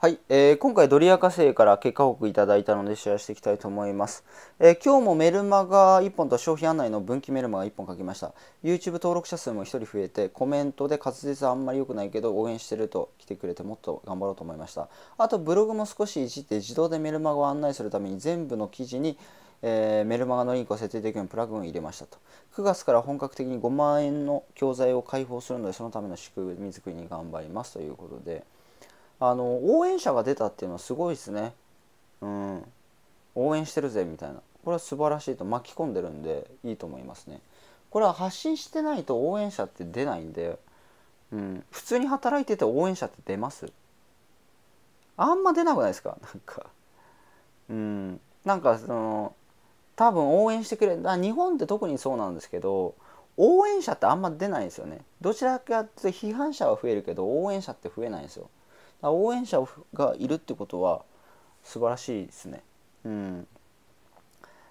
はい、えー、今回ドリア火星から結果報告いただいたのでシェアしていきたいと思います、えー、今日もメルマガ1本と商品案内の分岐メルマガ1本書きました YouTube 登録者数も1人増えてコメントで滑舌あんまり良くないけど応援してると来てくれてもっと頑張ろうと思いましたあとブログも少しいじって自動でメルマガを案内するために全部の記事にえー、メルマガのリンクを設定できるようにプラグインを入れましたと9月から本格的に5万円の教材を開放するのでそのための仕組み作りに頑張りますということであの応援者が出たっていうのはすごいですねうん応援してるぜみたいなこれは素晴らしいと巻き込んでるんでいいと思いますねこれは発信してないと応援者って出ないんで、うん、普通に働いてて応援者って出ますあんま出なくないですかなんかうんなんかその多分応援してくれる日本って特にそうなんですけど応援者ってあんま出ないんですよねどちらかというと批判者は増えるけど応援者って増えないんですよ応援者がいるってことは素晴らしいですね。うん、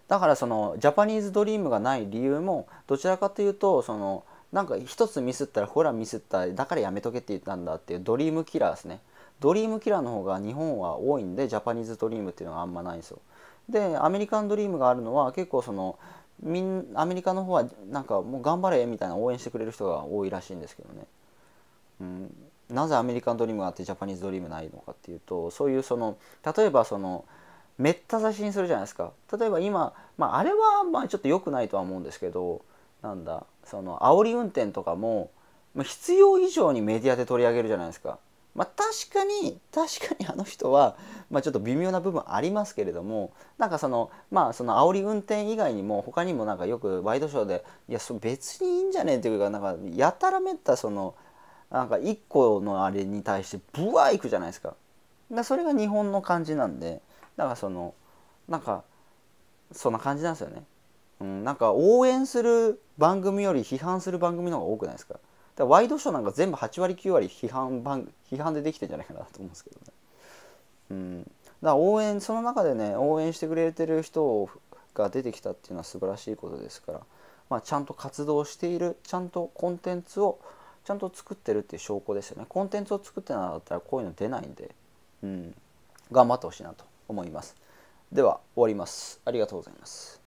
だからそのジャパニーズドリームがない理由もどちらかというとそのなんか一つミスったらほらミスっただからやめとけって言ったんだっていうドリームキラーですねドリームキラーの方が日本は多いんでジャパニーズドリームっていうのがあんまないんですよでアメリカンドリームがあるのは結構そのみんアメリカの方はなんかもう頑張れみたいな応援してくれる人が多いらしいんですけどねうんなぜアメリカンドリームがあってジャパニーズドリームないのかっていうとそういうその例えばそのめった刺しにするじゃないですか例えば今、まあ、あれはまあちょっと良くないとは思うんですけどなんだその煽り運転とかも必要以上にメディアで取り上げるじゃないですか。まあ、確かに確かにあの人は、まあ、ちょっと微妙な部分ありますけれどもなんかそのまあその煽り運転以外にも他にもなんかよくワイドショーでいやそ別にいいんじゃねえっていうかなんかやたらめったそのなんか一個のあれに対してブワーいくじゃないですかだそれが日本の感じなんでだからそのなんかそんな感じなんですよね、うん、なんか応援する番組より批判する番組の方が多くないですかだワイドショーなんか全部8割9割批判番批判でできてんじゃないかなと思うんですけどね、うん、だから応援その中でね応援してくれてる人が出てきたっていうのは素晴らしいことですから、まあ、ちゃんと活動しているちゃんとコンテンツをちゃんと作ってるっていう証拠ですよねコンテンツを作ってなかったらこういうの出ないんで、うん、頑張ってほしいなと思いますでは終わりますありがとうございます